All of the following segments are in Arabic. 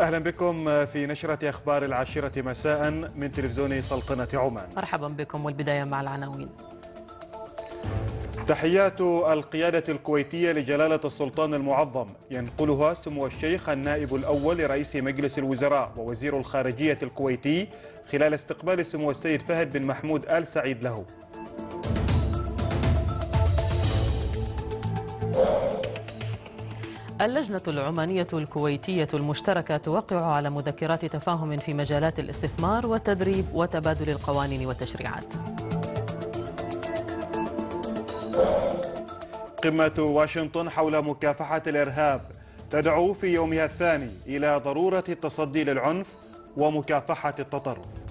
أهلا بكم في نشرة أخبار العاشرة مساء من تلفزيون سلطنة عمان مرحبا بكم والبداية مع العناوين تحيات القيادة الكويتية لجلالة السلطان المعظم ينقلها سمو الشيخ النائب الأول لرئيس مجلس الوزراء ووزير الخارجية الكويتي خلال استقبال سمو السيد فهد بن محمود آل سعيد له اللجنة العمانية الكويتية المشتركة توقع على مذكرات تفاهم في مجالات الاستثمار والتدريب وتبادل القوانين والتشريعات. قمة واشنطن حول مكافحة الإرهاب تدعو في يومها الثاني إلى ضرورة التصدي للعنف ومكافحة التطرف.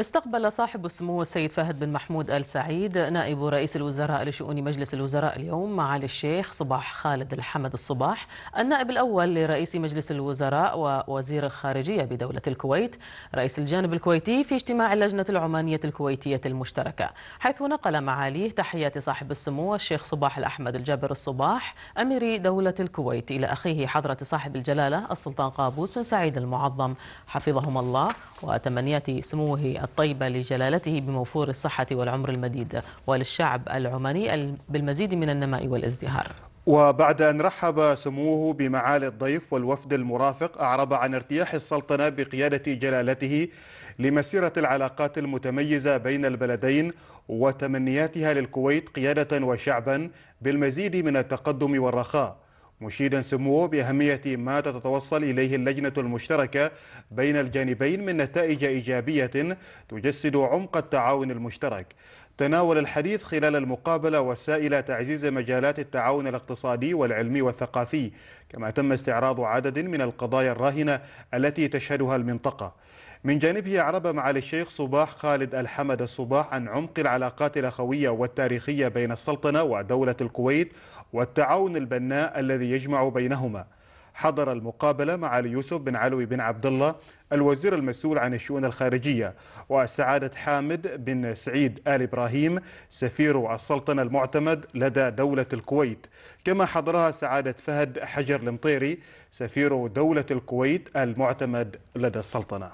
استقبل صاحب السمو السيد فهد بن محمود آل سعيد نائب رئيس الوزراء لشؤون مجلس الوزراء اليوم معالي الشيخ صباح خالد الحمد الصباح النائب الأول لرئيس مجلس الوزراء ووزير الخارجية بدولة الكويت رئيس الجانب الكويتي في اجتماع اللجنة العمانية الكويتية المشتركة حيث نقل معاليه تحيات صاحب السمو الشيخ صباح الأحمد الجابر الصباح أمير دولة الكويت إلى أخيه حضرة صاحب الجلالة السلطان قابوس بن سعيد المعظم حفظهم الله وتمنيات سموه الطيبة لجلالته بموفور الصحة والعمر المديد وللشعب العماني بالمزيد من النماء والازدهار وبعد أن رحب سموه بمعالي الضيف والوفد المرافق أعرب عن ارتياح السلطنة بقيادة جلالته لمسيرة العلاقات المتميزة بين البلدين وتمنياتها للكويت قيادة وشعبا بالمزيد من التقدم والرخاء مشيدا سموه بأهمية ما تتوصل إليه اللجنة المشتركة بين الجانبين من نتائج إيجابية تجسد عمق التعاون المشترك تناول الحديث خلال المقابلة وسائل تعزيز مجالات التعاون الاقتصادي والعلمي والثقافي كما تم استعراض عدد من القضايا الراهنة التي تشهدها المنطقة من جانبه أعرب معالي الشيخ صباح خالد الحمد الصباح عن عمق العلاقات الأخوية والتاريخية بين السلطنة ودولة الكويت والتعاون البناء الذي يجمع بينهما حضر المقابلة مع اليوسف بن علوي بن عبد الله الوزير المسؤول عن الشؤون الخارجية وسعادة حامد بن سعيد آل إبراهيم سفير السلطنة المعتمد لدى دولة الكويت كما حضرها سعادة فهد حجر المطيري سفير دولة الكويت المعتمد لدى السلطنة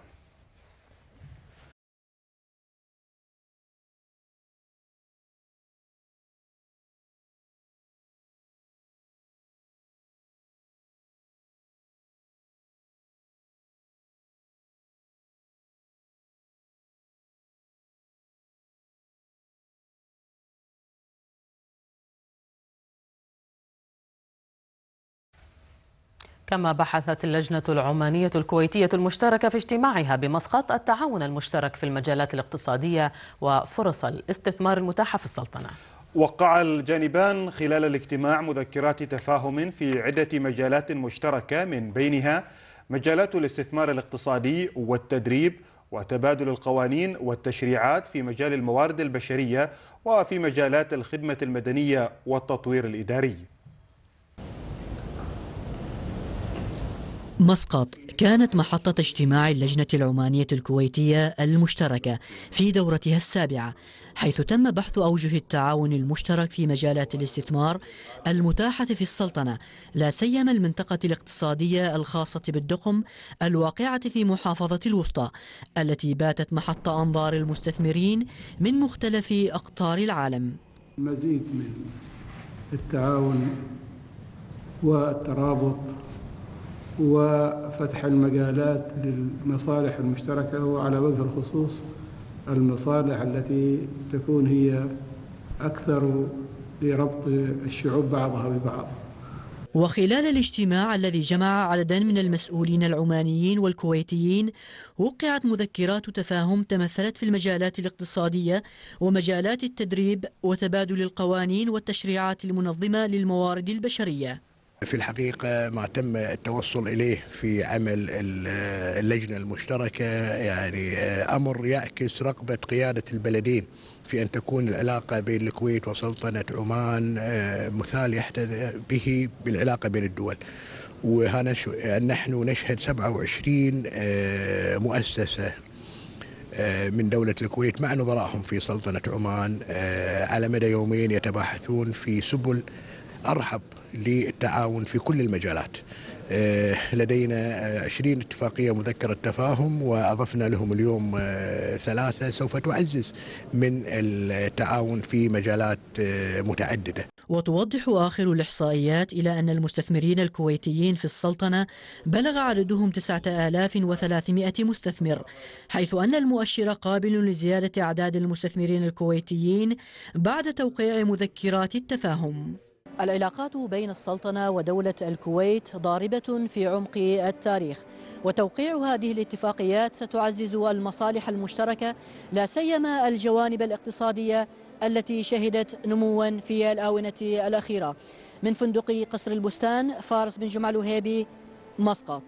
كما بحثت اللجنة العمانية الكويتية المشتركة في اجتماعها بمسقط التعاون المشترك في المجالات الاقتصادية وفرص الاستثمار المتاحة في السلطنة وقع الجانبان خلال الاجتماع مذكرات تفاهم في عدة مجالات مشتركة من بينها مجالات الاستثمار الاقتصادي والتدريب وتبادل القوانين والتشريعات في مجال الموارد البشرية وفي مجالات الخدمة المدنية والتطوير الإداري مسقط كانت محطة اجتماع اللجنة العمانية الكويتية المشتركة في دورتها السابعة حيث تم بحث أوجه التعاون المشترك في مجالات الاستثمار المتاحة في السلطنة لا سيما المنطقة الاقتصادية الخاصة بالدقم الواقعة في محافظة الوسطى التي باتت محط أنظار المستثمرين من مختلف أقطار العالم مزيد من التعاون والترابط وفتح المجالات للمصالح المشتركة وعلى وجه الخصوص المصالح التي تكون هي أكثر لربط الشعوب بعضها ببعض وخلال الاجتماع الذي جمع عددا من المسؤولين العمانيين والكويتيين وقعت مذكرات تفاهم تمثلت في المجالات الاقتصادية ومجالات التدريب وتبادل القوانين والتشريعات المنظمة للموارد البشرية في الحقيقة ما تم التوصل إليه في عمل اللجنة المشتركة يعني آه، أمر يعكس رغبة قيادة البلدين في أن تكون العلاقة بين الكويت وسلطنة عمان آه، مثال يحدث به بالعلاقة بين الدول نحن نشهد 27 آه، مؤسسة من دولة الكويت مع نظرائهم في سلطنة عمان على مدى يومين يتباحثون في سبل أرحب للتعاون في كل المجالات آه، لدينا 20 اتفاقية مذكرة تفاهم وأضفنا لهم اليوم آه، ثلاثة سوف تعزز من التعاون في مجالات آه، متعددة وتوضح آخر الإحصائيات إلى أن المستثمرين الكويتيين في السلطنة بلغ عددهم 9300 مستثمر حيث أن المؤشر قابل لزيادة أعداد المستثمرين الكويتيين بعد توقيع مذكرات التفاهم العلاقات بين السلطنة ودولة الكويت ضاربة في عمق التاريخ وتوقيع هذه الاتفاقيات ستعزز المصالح المشتركة لا سيما الجوانب الاقتصادية التي شهدت نموا في الآونة الأخيرة من فندق قصر البستان فارس بن جمعة الوهيبي مسقط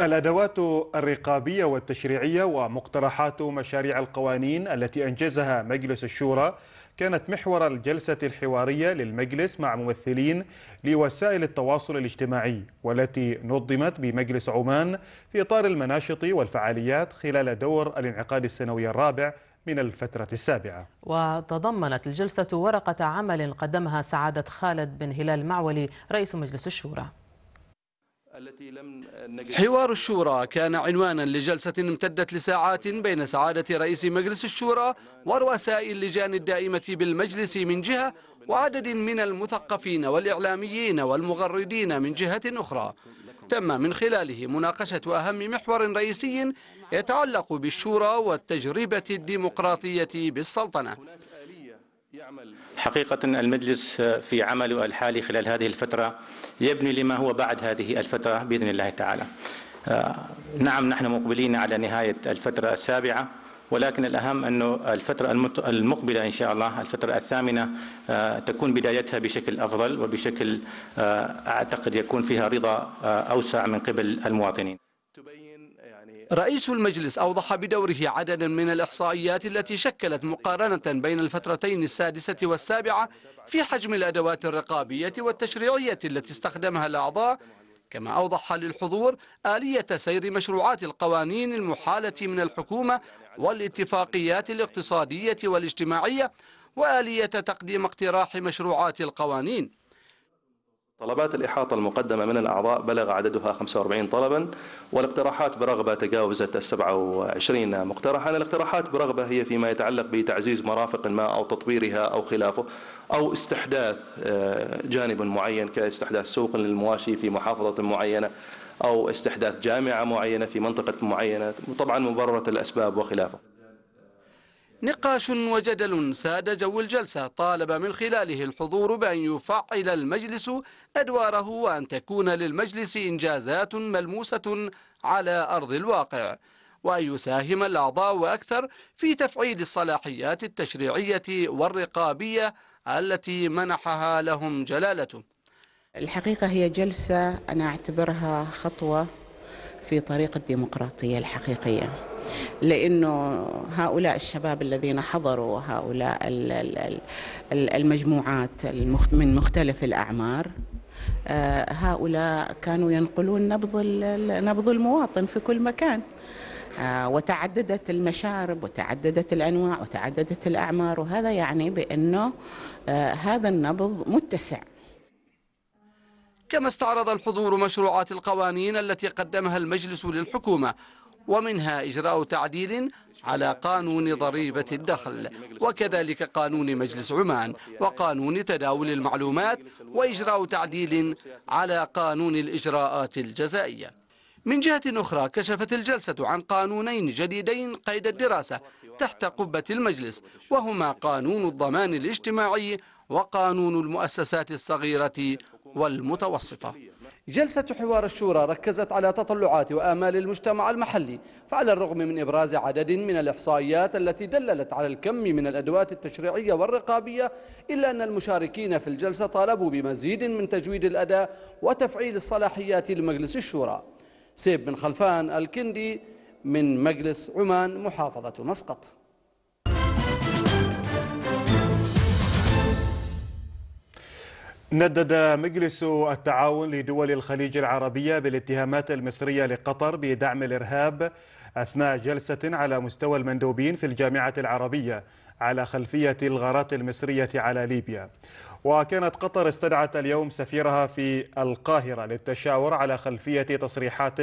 الادوات الرقابيه والتشريعيه ومقترحات مشاريع القوانين التي انجزها مجلس الشورى كانت محور الجلسة الحوارية للمجلس مع ممثلين لوسائل التواصل الاجتماعي والتي نظمت بمجلس عمان في إطار المناشط والفعاليات خلال دور الانعقاد السنوي الرابع من الفترة السابعة وتضمنت الجلسة ورقة عمل قدمها سعادة خالد بن هلال معولي رئيس مجلس الشورى حوار الشورى كان عنوانا لجلسة امتدت لساعات بين سعادة رئيس مجلس الشورى ورؤساء اللجان الدائمة بالمجلس من جهة وعدد من المثقفين والإعلاميين والمغردين من جهة أخرى تم من خلاله مناقشة أهم محور رئيسي يتعلق بالشورى والتجربة الديمقراطية بالسلطنة حقيقة المجلس في عمله الحالي خلال هذه الفترة يبني لما هو بعد هذه الفترة بإذن الله تعالى آه، نعم نحن مقبلين على نهاية الفترة السابعة ولكن الأهم أنه الفترة المقبلة إن شاء الله الفترة الثامنة آه، تكون بدايتها بشكل أفضل وبشكل آه، أعتقد يكون فيها رضا أوسع من قبل المواطنين رئيس المجلس أوضح بدوره عددا من الإحصائيات التي شكلت مقارنة بين الفترتين السادسة والسابعة في حجم الأدوات الرقابية والتشريعية التي استخدمها الأعضاء كما أوضح للحضور آلية سير مشروعات القوانين المحالة من الحكومة والاتفاقيات الاقتصادية والاجتماعية وآلية تقديم اقتراح مشروعات القوانين طلبات الإحاطة المقدمة من الأعضاء بلغ عددها 45 طلبا والاقتراحات برغبة تجاوزت ال 27 مقترحا الاقتراحات برغبة هي فيما يتعلق بتعزيز مرافق ما أو تطويرها أو خلافه أو استحداث آه، جانب معين كاستحداث سوق للمواشي في محافظة معينة أو استحداث جامعة معينة في منطقة معينة طبعا مبررة الأسباب وخلافه نقاش وجدل ساد جو الجلسة طالب من خلاله الحضور بأن يفعل المجلس أدواره وأن تكون للمجلس إنجازات ملموسة على أرض الواقع وأن يساهم الأعضاء أكثر في تفعيل الصلاحيات التشريعية والرقابية التي منحها لهم جلالته الحقيقة هي جلسة أنا أعتبرها خطوة في طريق الديمقراطية الحقيقية لأنه هؤلاء الشباب الذين حضروا هؤلاء المجموعات من مختلف الأعمار آه، هؤلاء كانوا ينقلون نبض نبض المواطن في كل مكان آه، وتعددت المشارب وتعددت الأنواع وتعددت الأعمار وهذا يعني بأنه آه، هذا النبض متسع كما استعرض الحضور مشروعات القوانين التي قدمها المجلس للحكومة ومنها إجراء تعديل على قانون ضريبة الدخل وكذلك قانون مجلس عمان وقانون تداول المعلومات وإجراء تعديل على قانون الإجراءات الجزائية من جهة أخرى كشفت الجلسة عن قانونين جديدين قيد الدراسة تحت قبة المجلس وهما قانون الضمان الاجتماعي وقانون المؤسسات الصغيرة والمتوسطة جلسة حوار الشورى ركزت على تطلعات وآمال المجتمع المحلي فعلى الرغم من إبراز عدد من الإحصائيات التي دللت على الكم من الأدوات التشريعية والرقابية إلا أن المشاركين في الجلسة طالبوا بمزيد من تجويد الأداء وتفعيل الصلاحيات لمجلس الشورى سيب بن خلفان الكندي من مجلس عمان محافظة مسقط ندد مجلس التعاون لدول الخليج العربية بالاتهامات المصرية لقطر بدعم الإرهاب أثناء جلسة على مستوى المندوبين في الجامعة العربية على خلفية الغارات المصرية على ليبيا وكانت قطر استدعت اليوم سفيرها في القاهرة للتشاور على خلفية تصريحات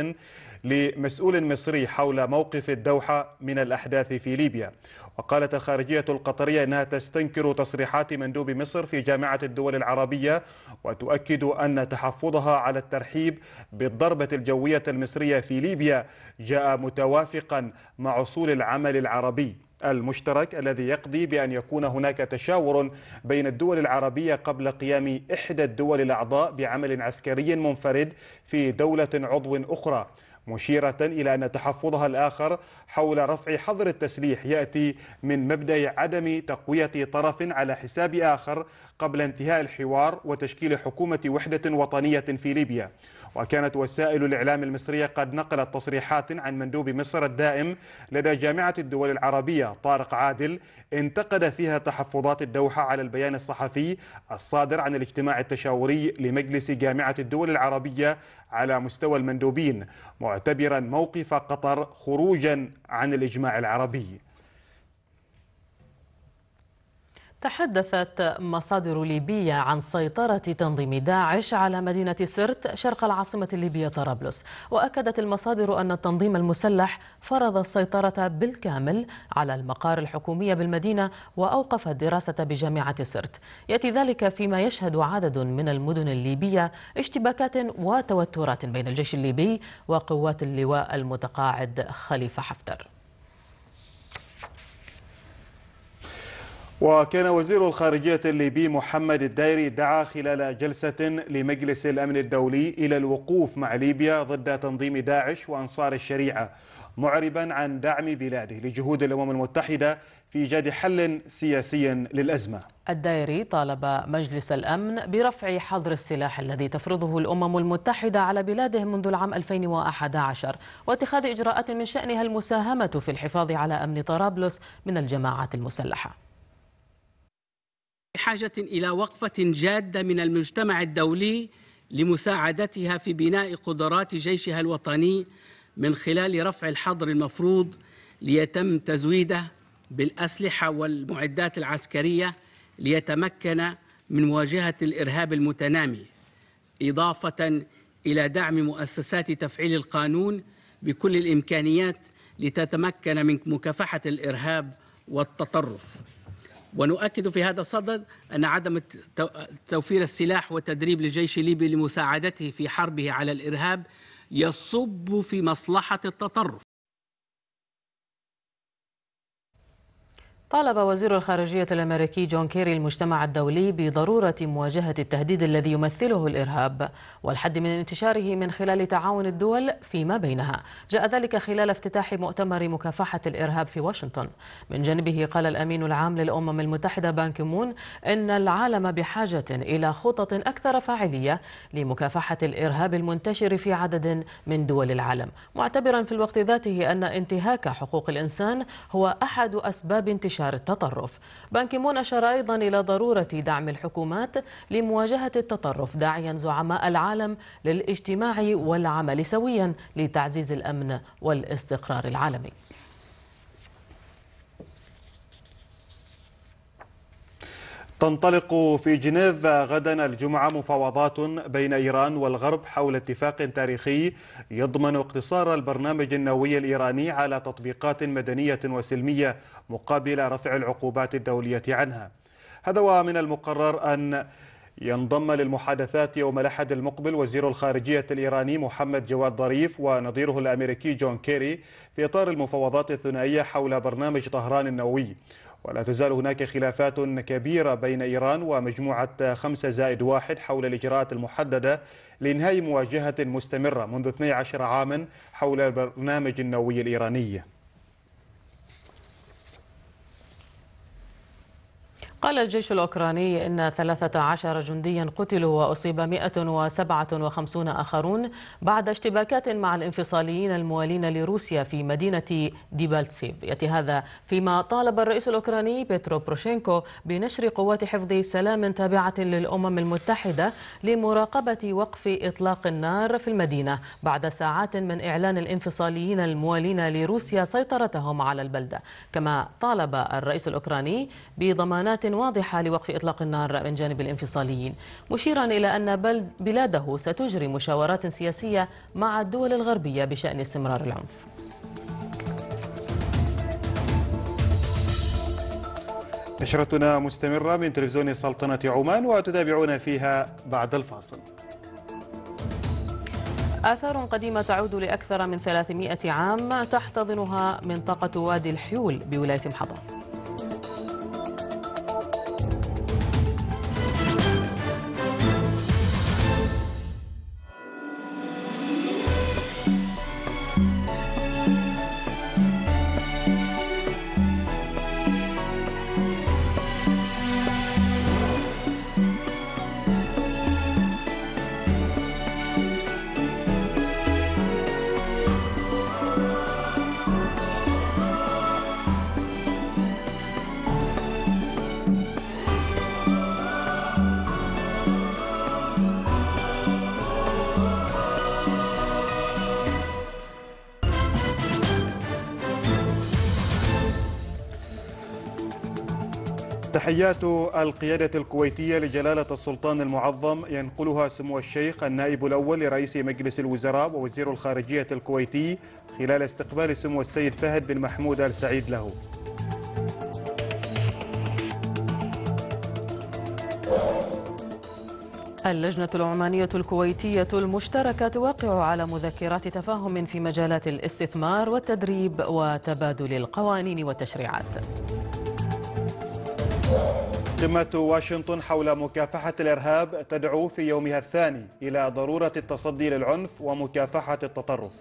لمسؤول مصري حول موقف الدوحة من الأحداث في ليبيا وقالت الخارجية القطرية أنها تستنكر تصريحات مندوب مصر في جامعة الدول العربية وتؤكد أن تحفظها على الترحيب بالضربة الجوية المصرية في ليبيا جاء متوافقا مع أصول العمل العربي المشترك الذي يقضي بأن يكون هناك تشاور بين الدول العربية قبل قيام إحدى الدول الأعضاء بعمل عسكري منفرد في دولة عضو أخرى مشيرة إلى أن تحفظها الآخر حول رفع حظر التسليح يأتي من مبدأ عدم تقوية طرف على حساب آخر قبل انتهاء الحوار وتشكيل حكومة وحدة وطنية في ليبيا وكانت وسائل الإعلام المصرية قد نقلت تصريحات عن مندوب مصر الدائم لدى جامعة الدول العربية طارق عادل انتقد فيها تحفظات الدوحة على البيان الصحفي الصادر عن الاجتماع التشاوري لمجلس جامعة الدول العربية على مستوى المندوبين معتبرا موقف قطر خروجا عن الإجماع العربي تحدثت مصادر ليبية عن سيطرة تنظيم داعش على مدينة سرت شرق العاصمة الليبية طرابلس وأكدت المصادر أن التنظيم المسلح فرض السيطرة بالكامل على المقار الحكومي بالمدينة وأوقف الدراسة بجامعة سرت يأتي ذلك فيما يشهد عدد من المدن الليبية اشتباكات وتوترات بين الجيش الليبي وقوات اللواء المتقاعد خليفة حفتر وكان وزير الخارجية الليبي محمد الدايري دعا خلال جلسة لمجلس الأمن الدولي إلى الوقوف مع ليبيا ضد تنظيم داعش وأنصار الشريعة معربا عن دعم بلاده لجهود الأمم المتحدة في إيجاد حل سياسي للأزمة الدايري طالب مجلس الأمن برفع حظر السلاح الذي تفرضه الأمم المتحدة على بلاده منذ العام 2011 واتخاذ إجراءات من شأنها المساهمة في الحفاظ على أمن طرابلس من الجماعات المسلحة بحاجة إلى وقفة جادة من المجتمع الدولي لمساعدتها في بناء قدرات جيشها الوطني من خلال رفع الحظر المفروض ليتم تزويده بالأسلحة والمعدات العسكرية ليتمكن من مواجهة الإرهاب المتنامي إضافة إلى دعم مؤسسات تفعيل القانون بكل الإمكانيات لتتمكن من مكافحة الإرهاب والتطرف ونؤكد في هذا الصدد أن عدم توفير السلاح والتدريب للجيش الليبي لمساعدته في حربه على الإرهاب يصب في مصلحة التطرف طالب وزير الخارجية الأمريكي جون كيري المجتمع الدولي بضرورة مواجهة التهديد الذي يمثله الإرهاب والحد من انتشاره من خلال تعاون الدول فيما بينها جاء ذلك خلال افتتاح مؤتمر مكافحة الإرهاب في واشنطن من جانبه قال الأمين العام للأمم المتحدة بانك مون إن العالم بحاجة إلى خطط أكثر فاعلية لمكافحة الإرهاب المنتشر في عدد من دول العالم معتبرا في الوقت ذاته أن انتهاك حقوق الإنسان هو أحد أسباب انتشار إثار التطرف بنك مون أشار أيضا إلى ضرورة دعم الحكومات لمواجهة التطرف داعيا زعماء العالم للاجتماع والعمل سويا لتعزيز الأمن والاستقرار العالمي تنطلق في جنيف غدا الجمعة مفاوضات بين إيران والغرب حول اتفاق تاريخي يضمن اقتصار البرنامج النووي الإيراني على تطبيقات مدنية وسلمية مقابل رفع العقوبات الدولية عنها هذا ومن المقرر أن ينضم للمحادثات يوم الأحد المقبل وزير الخارجية الإيراني محمد جواد ظريف ونظيره الأمريكي جون كيري في إطار المفاوضات الثنائية حول برنامج طهران النووي ولا تزال هناك خلافات كبيرة بين إيران ومجموعة خمسة زائد واحد حول الإجراءات المحددة لإنهاء مواجهة مستمرة منذ 12 عاما حول البرنامج النووي الإيراني قال الجيش الأوكراني إن 13 جنديا قتلوا وأصيب 157 آخرون بعد اشتباكات مع الانفصاليين الموالين لروسيا في مدينة ديبالتسيف يأتي هذا فيما طالب الرئيس الأوكراني بيترو بروشينكو بنشر قوات حفظ سلام تابعة للأمم المتحدة لمراقبة وقف إطلاق النار في المدينة بعد ساعات من إعلان الانفصاليين الموالين لروسيا سيطرتهم على البلدة كما طالب الرئيس الأوكراني بضمانات واضحة لوقف إطلاق النار من جانب الانفصاليين مشيرا إلى أن بلاده ستجري مشاورات سياسية مع الدول الغربية بشأن استمرار العنف نشرتنا مستمرة من تلفزيون سلطنة عمان وتتابعون فيها بعد الفاصل آثار قديمة تعود لأكثر من 300 عام تحتضنها منطقة وادي الحيول بولاية محضر تحيات القيادة الكويتية لجلالة السلطان المعظم ينقلها سمو الشيخ النائب الأول لرئيس مجلس الوزراء ووزير الخارجية الكويتي خلال استقبال سمو السيد فهد بن محمود السعيد له اللجنة العمانية الكويتية المشتركة توقع على مذكرات تفاهم في مجالات الاستثمار والتدريب وتبادل القوانين والتشريعات قمة واشنطن حول مكافحة الإرهاب تدعو في يومها الثاني إلى ضرورة التصدي للعنف ومكافحة التطرف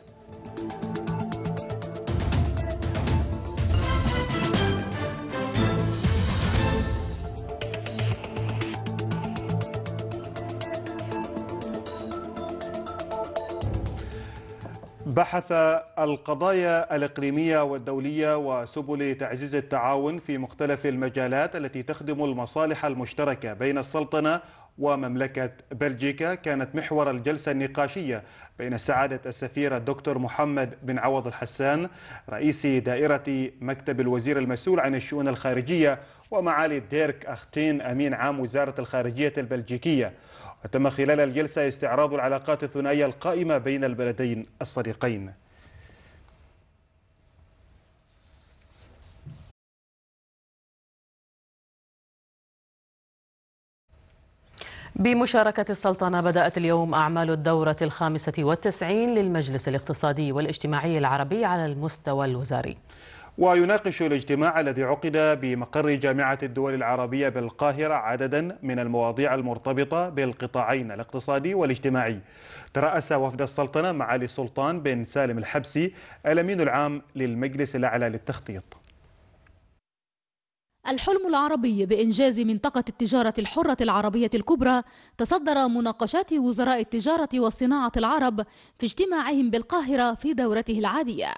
بحث القضايا الإقليمية والدولية وسبل تعزيز التعاون في مختلف المجالات التي تخدم المصالح المشتركة بين السلطنة ومملكة بلجيكا كانت محور الجلسة النقاشية بين سعادة السفير الدكتور محمد بن عوض الحسان رئيس دائرة مكتب الوزير المسؤول عن الشؤون الخارجية ومعالي ديرك أختين أمين عام وزارة الخارجية البلجيكية وتم خلال الجلسة استعراض العلاقات الثنائية القائمة بين البلدين الصديقين بمشاركة السلطنة بدأت اليوم أعمال الدورة الخامسة والتسعين للمجلس الاقتصادي والاجتماعي العربي على المستوى الوزاري ويناقش الاجتماع الذي عقد بمقر جامعة الدول العربية بالقاهرة عددا من المواضيع المرتبطة بالقطاعين الاقتصادي والاجتماعي ترأس وفد السلطنة معالي السلطان بن سالم الحبسي الأمين العام للمجلس الأعلى للتخطيط الحلم العربي بإنجاز منطقة التجارة الحرة العربية الكبرى تصدر مناقشات وزراء التجارة والصناعة العرب في اجتماعهم بالقاهرة في دورته العادية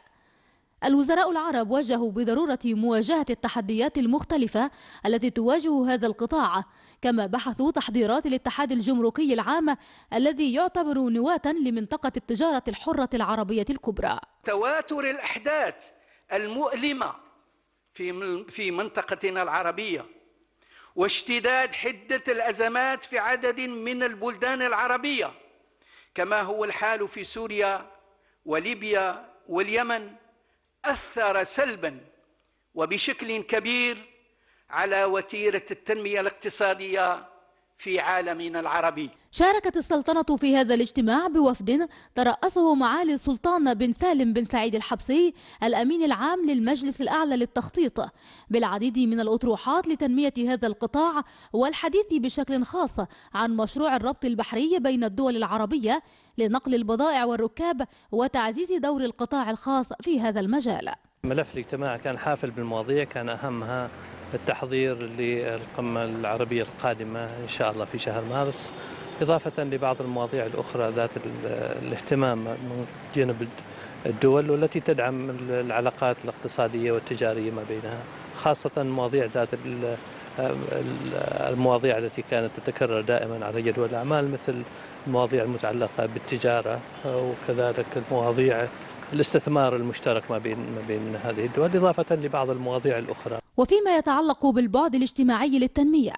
الوزراء العرب وجهوا بضرورة مواجهة التحديات المختلفة التي تواجه هذا القطاع كما بحثوا تحضيرات الاتحاد الجمركي العام الذي يعتبر نواة لمنطقة التجارة الحرة العربية الكبرى تواتر الأحداث المؤلمة في في منطقتنا العربية واشتداد حدة الأزمات في عدد من البلدان العربية كما هو الحال في سوريا وليبيا واليمن أثر سلبا وبشكل كبير على وتيرة التنمية الاقتصادية في عالمنا العربي شاركت السلطنة في هذا الاجتماع بوفد ترأسه معالي السلطان بن سالم بن سعيد الحبسي الأمين العام للمجلس الأعلى للتخطيط بالعديد من الأطروحات لتنمية هذا القطاع والحديث بشكل خاص عن مشروع الربط البحري بين الدول العربية لنقل البضائع والركاب وتعزيز دور القطاع الخاص في هذا المجال ملف الاجتماع كان حافل بالمواضيع كان أهمها التحضير للقمة العربية القادمة إن شاء الله في شهر مارس إضافة لبعض المواضيع الأخرى ذات الاهتمام من جانب الدول والتي تدعم العلاقات الاقتصادية والتجارية ما بينها خاصة مواضيع ذات المواضيع التي كانت تتكرر دائما على جدول الأعمال مثل المواضيع المتعلقة بالتجارة وكذلك المواضيع الاستثمار المشترك ما بين ما بين هذه الدول اضافه لبعض المواضيع الاخرى. وفيما يتعلق بالبعد الاجتماعي للتنميه،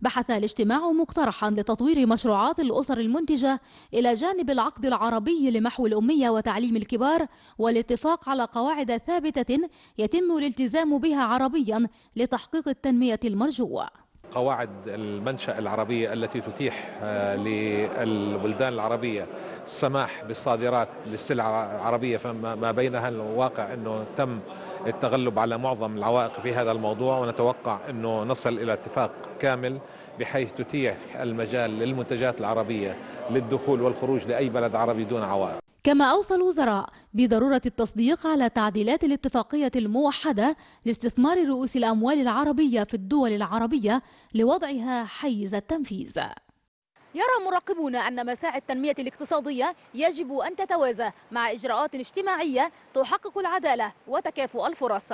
بحث الاجتماع مقترحا لتطوير مشروعات الاسر المنتجه الى جانب العقد العربي لمحو الاميه وتعليم الكبار والاتفاق على قواعد ثابته يتم الالتزام بها عربيا لتحقيق التنميه المرجوه. قواعد المنشأ العربية التي تتيح آه، للبلدان العربية السماح بالصادرات للسلع العربية فما بينها الواقع أنه تم التغلب على معظم العوائق في هذا الموضوع ونتوقع أنه نصل إلى اتفاق كامل بحيث تتيح المجال للمنتجات العربية للدخول والخروج لأي بلد عربي دون عوائق كما أوصى الوزراء بضرورة التصديق على تعديلات الاتفاقية الموحدة لاستثمار رؤوس الأموال العربية في الدول العربية لوضعها حيز التنفيذ يرى مراقبون أن مساعي التنمية الاقتصادية يجب أن تتوازى مع إجراءات اجتماعية تحقق العدالة وتكافؤ الفرص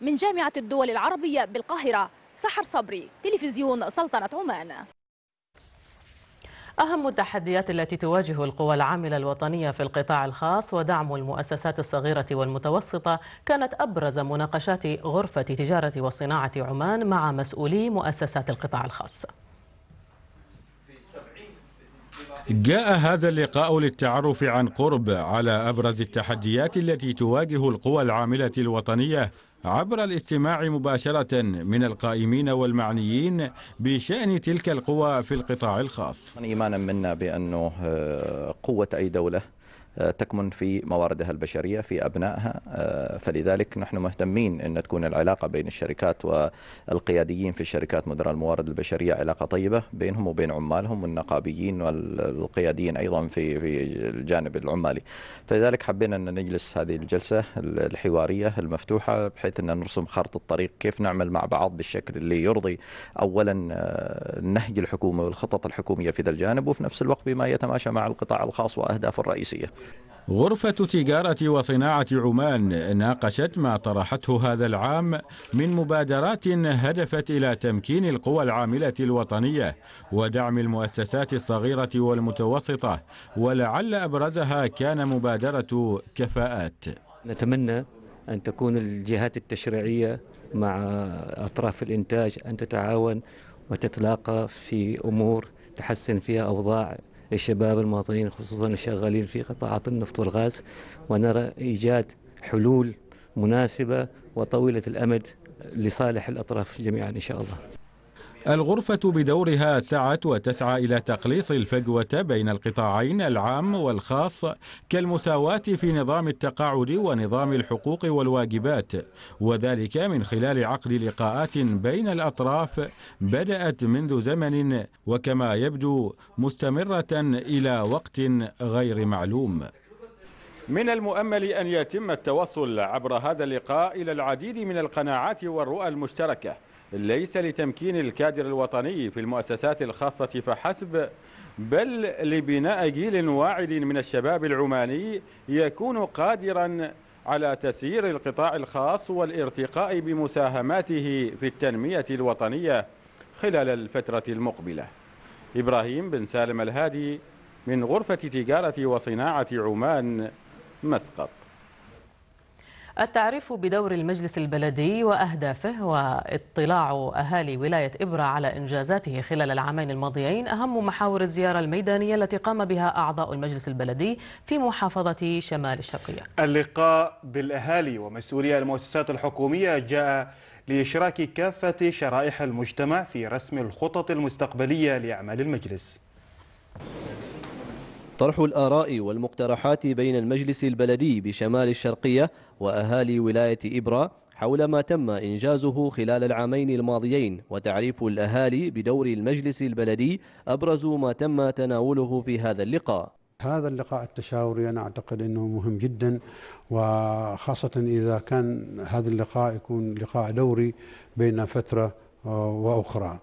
من جامعة الدول العربية بالقاهرة سحر صبري تلفزيون سلطنة عمان أهم التحديات التي تواجه القوى العاملة الوطنية في القطاع الخاص ودعم المؤسسات الصغيرة والمتوسطة كانت أبرز مناقشات غرفة تجارة وصناعة عمان مع مسؤولي مؤسسات القطاع الخاص جاء هذا اللقاء للتعرف عن قرب على أبرز التحديات التي تواجه القوى العاملة الوطنية عبر الاستماع مباشرة من القائمين والمعنيين بشأن تلك القوى في القطاع الخاص إيمانا منا بأنه آه، قوة أي دولة آه، تكمن في مواردها البشرية في أبنائها آه، فلذلك نحن مهتمين أن تكون العلاقة بين الشركات والقياديين في الشركات مدراء الموارد البشرية علاقة طيبة بينهم وبين عمالهم والنقابيين والقياديين أيضا في في الجانب العمالي فلذلك حبينا أن نجلس هذه الجلسة الحوارية المفتوحة بحيث أن نرسم خرط الطريق كيف نعمل مع بعض بالشكل اللي يرضي أولا النهج آه، الحكومي والخطط الحكومية في ذا الجانب وفي نفس الوقت بما يتماشى مع القطاع الخاص وأهدافه الرئيسية غرفة تجارة وصناعة عمان ناقشت ما طرحته هذا العام من مبادرات هدفت إلى تمكين القوى العاملة الوطنية ودعم المؤسسات الصغيرة والمتوسطة ولعل أبرزها كان مبادرة كفاءات نتمنى أن تكون الجهات التشريعية مع أطراف الإنتاج أن تتعاون وتتلاقى في أمور تحسن فيها أوضاع الشباب المواطنين خصوصا الشغالين في قطاعات النفط والغاز ونرى إيجاد حلول مناسبة وطويلة الأمد لصالح الأطراف جميعا إن شاء الله الغرفة بدورها سعت وتسعى إلى تقليص الفجوة بين القطاعين العام والخاص كالمساواة في نظام التقاعد ونظام الحقوق والواجبات وذلك من خلال عقد لقاءات بين الأطراف بدأت منذ زمن وكما يبدو مستمرة إلى وقت غير معلوم من المؤمل أن يتم التوصل عبر هذا اللقاء إلى العديد من القناعات والرؤى المشتركة ليس لتمكين الكادر الوطني في المؤسسات الخاصة فحسب بل لبناء جيل واعد من الشباب العماني يكون قادرا على تسيير القطاع الخاص والارتقاء بمساهماته في التنمية الوطنية خلال الفترة المقبلة إبراهيم بن سالم الهادي من غرفة تجارة وصناعة عمان مسقط التعريف بدور المجلس البلدي وأهدافه واطلاع أهالي ولاية إبرة على إنجازاته خلال العامين الماضيين أهم محاور الزيارة الميدانية التي قام بها أعضاء المجلس البلدي في محافظة شمال الشرقية اللقاء بالأهالي ومسؤولي المؤسسات الحكومية جاء لإشراك كافة شرائح المجتمع في رسم الخطط المستقبلية لأعمال المجلس طرح الآراء والمقترحات بين المجلس البلدي بشمال الشرقية وأهالي ولاية إبرة حول ما تم إنجازه خلال العامين الماضيين وتعريف الأهالي بدور المجلس البلدي أبرز ما تم تناوله في هذا اللقاء هذا اللقاء التشاوري أنا أعتقد أنه مهم جدا وخاصة إذا كان هذا اللقاء يكون لقاء دوري بين فترة آه، وأخرى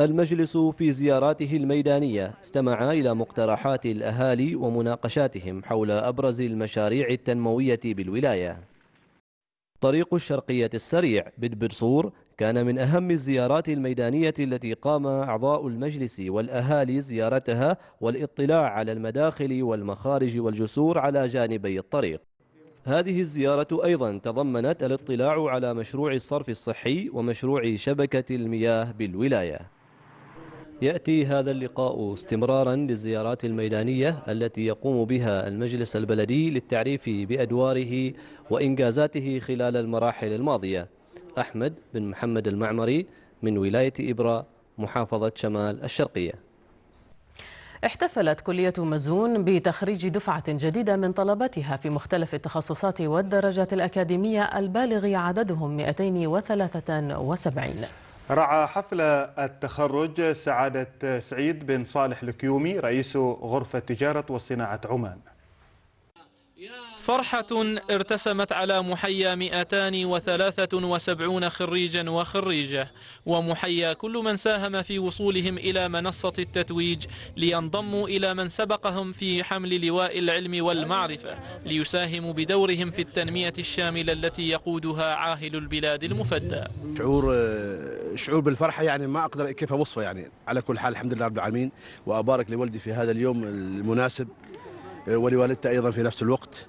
المجلس في زياراته الميدانية استمع إلى مقترحات الأهالي ومناقشاتهم حول أبرز المشاريع التنموية بالولاية طريق الشرقية السريع بدبرصور كان من أهم الزيارات الميدانية التي قام أعضاء المجلس والأهالي زيارتها والاطلاع على المداخل والمخارج والجسور على جانبي الطريق هذه الزيارة أيضا تضمنت الاطلاع على مشروع الصرف الصحي ومشروع شبكة المياه بالولاية يأتي هذا اللقاء استمرارا للزيارات الميدانية التي يقوم بها المجلس البلدي للتعريف بأدواره وإنجازاته خلال المراحل الماضية أحمد بن محمد المعمري من ولاية إبرة محافظة شمال الشرقية احتفلت كلية مزون بتخريج دفعة جديدة من طلبتها في مختلف التخصصات والدرجات الأكاديمية البالغ عددهم 273 رعى حفل التخرج سعادة سعيد بن صالح الكيومي رئيس غرفة تجارة وصناعة عمان فرحة ارتسمت على محيا 273 خريجا وخريجة ومحيا كل من ساهم في وصولهم إلى منصة التتويج لينضموا إلى من سبقهم في حمل لواء العلم والمعرفة ليساهموا بدورهم في التنمية الشاملة التي يقودها عاهل البلاد المفدى شعور شعور بالفرحة يعني ما أقدر كيف أوصفه يعني على كل حال الحمد لله رب العالمين وأبارك لولدي في هذا اليوم المناسب ولوالدته أيضا في نفس الوقت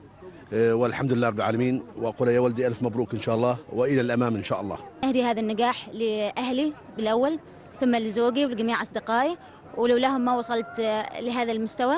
آه، والحمد لله رب العالمين واقول يا ولدي الف مبروك ان شاء الله والى الامام ان شاء الله. اهدي هذا النجاح لاهلي بالاول ثم لزوجي ولجميع اصدقائي ولولاهم ما وصلت آه، لهذا المستوى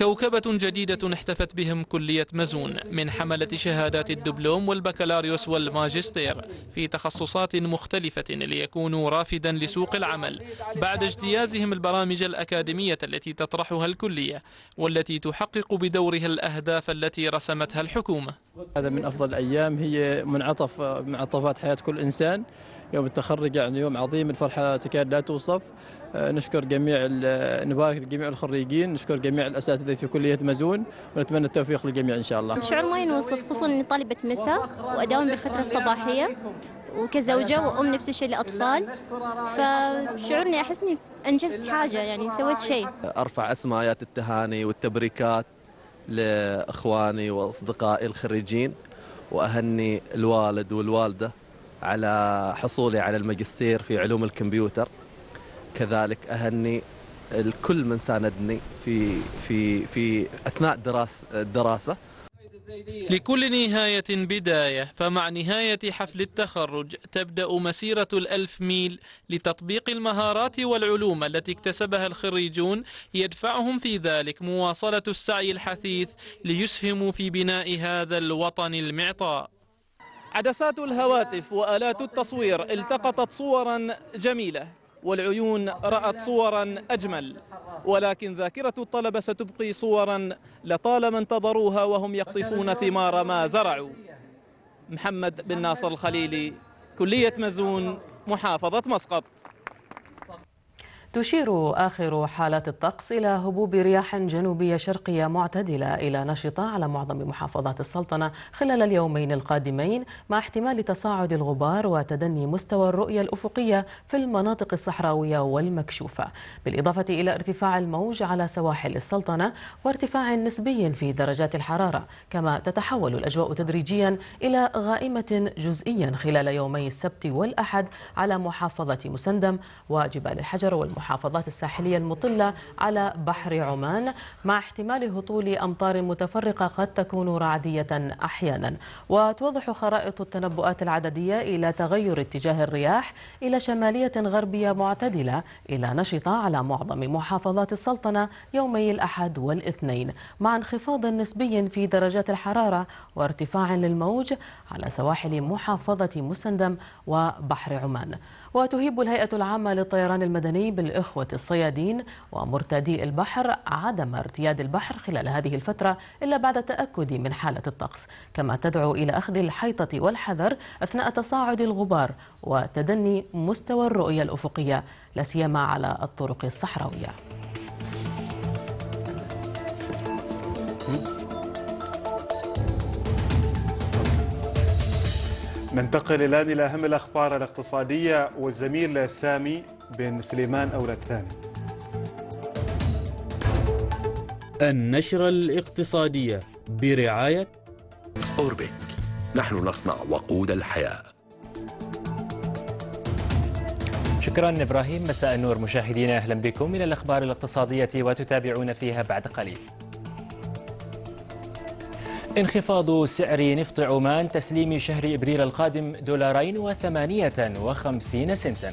كوكبة جديدة احتفت بهم كلية مزون من حملة شهادات الدبلوم والبكالوريوس والماجستير في تخصصات مختلفة ليكونوا رافدا لسوق العمل بعد اجتيازهم البرامج الأكاديمية التي تطرحها الكلية والتي تحقق بدورها الأهداف التي رسمتها الحكومة هذا من أفضل الأيام هي منعطف منعطفات حياة كل إنسان يوم التخرج يعني يوم عظيم الفرحة تكاد لا توصف آه، نشكر جميع آه، نبارك لجميع الخريجين نشكر جميع الاساتذه في كليه مزون ونتمنى التوفيق للجميع ان شاء الله شعور ما ينوصف خصوصا اني طالبه مساء واداوم بالفتره الصباحيه وكزوجه وام نفس الشيء لاطفال فشعور اني احس اني انجزت حاجه يعني سويت شيء ارفع اسماء ايات التهاني والتبريكات لاخواني واصدقائي الخريجين واهني الوالد والوالده على حصولي على الماجستير في علوم الكمبيوتر كذلك أهني الكل من ساندني في في في أثناء دراسة الدراسة لكل نهاية بداية فمع نهاية حفل التخرج تبدأ مسيرة الألف ميل لتطبيق المهارات والعلوم التي اكتسبها الخريجون يدفعهم في ذلك مواصلة السعي الحثيث ليسهموا في بناء هذا الوطن المعطاء عدسات الهواتف وآلات التصوير التقطت صورا جميلة والعيون رأت صورا أجمل ولكن ذاكرة الطلبة ستبقي صورا لطالما انتظروها وهم يقطفون ثمار ما زرعوا محمد بن ناصر الخليلي كلية مزون محافظة مسقط تشير آخر حالات الطقس إلى هبوب رياح جنوبية شرقية معتدلة إلى نشطة على معظم محافظات السلطنة خلال اليومين القادمين مع احتمال تصاعد الغبار وتدني مستوى الرؤية الأفقية في المناطق الصحراوية والمكشوفة بالإضافة إلى ارتفاع الموج على سواحل السلطنة وارتفاع نسبي في درجات الحرارة كما تتحول الأجواء تدريجيا إلى غائمة جزئيا خلال يومي السبت والأحد على محافظة مسندم وجبال الحجر والمحافظة المحافظات الساحلية المطلة على بحر عمان مع احتمال هطول أمطار متفرقة قد تكون رعدية أحيانا وتوضح خرائط التنبؤات العددية إلى تغير اتجاه الرياح إلى شمالية غربية معتدلة إلى نشطة على معظم محافظات السلطنة يومي الأحد والاثنين مع انخفاض نسبي في درجات الحرارة وارتفاع للموج على سواحل محافظة مسندم وبحر عمان وتهيب الهيئة العامة للطيران المدني بالإخوة الصيادين ومرتادي البحر عدم ارتياد البحر خلال هذه الفترة إلا بعد التأكد من حالة الطقس كما تدعو إلى أخذ الحيطة والحذر أثناء تصاعد الغبار وتدني مستوى الرؤية الأفقية لاسيما على الطرق الصحراوية ننتقل الآن إلى أهم الأخبار الاقتصادية والزميل سامي بن سليمان أولى الثاني النشرة الاقتصادية برعاية أوربيك نحن نصنع وقود الحياة شكرا ابراهيم مساء النور مشاهدينا اهلا بكم الى الاخبار الاقتصاديه وتتابعون فيها بعد قليل انخفاض سعر نفط عمان تسليم شهر إبريل القادم دولارين وثمانية وخمسين سنتاً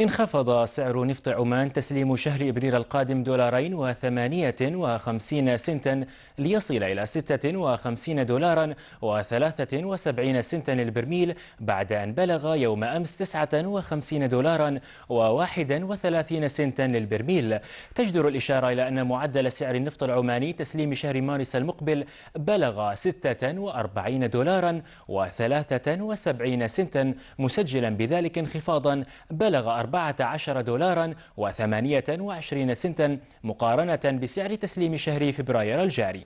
انخفض سعر نفط عمان تسليم شهر إبريل القادم دولارين وثمانية وخمسين سنتا ليصل إلى ستة وخمسين دولارا وثلاثة وسبعين سنتا للبرميل بعد أن بلغ يوم أمس تسعة وخمسين دولارا وواحدا وثلاثين سنتا للبرميل تجدر الإشارة إلى أن معدل سعر النفط العماني تسليم شهر مارس المقبل بلغ ستة وأربعين دولارا وثلاثة وسبعين سنتا مسجلا بذلك انخفاضا بلغ 14 دولارا و28 سنتا مقارنة بسعر تسليم شهر فبراير الجاري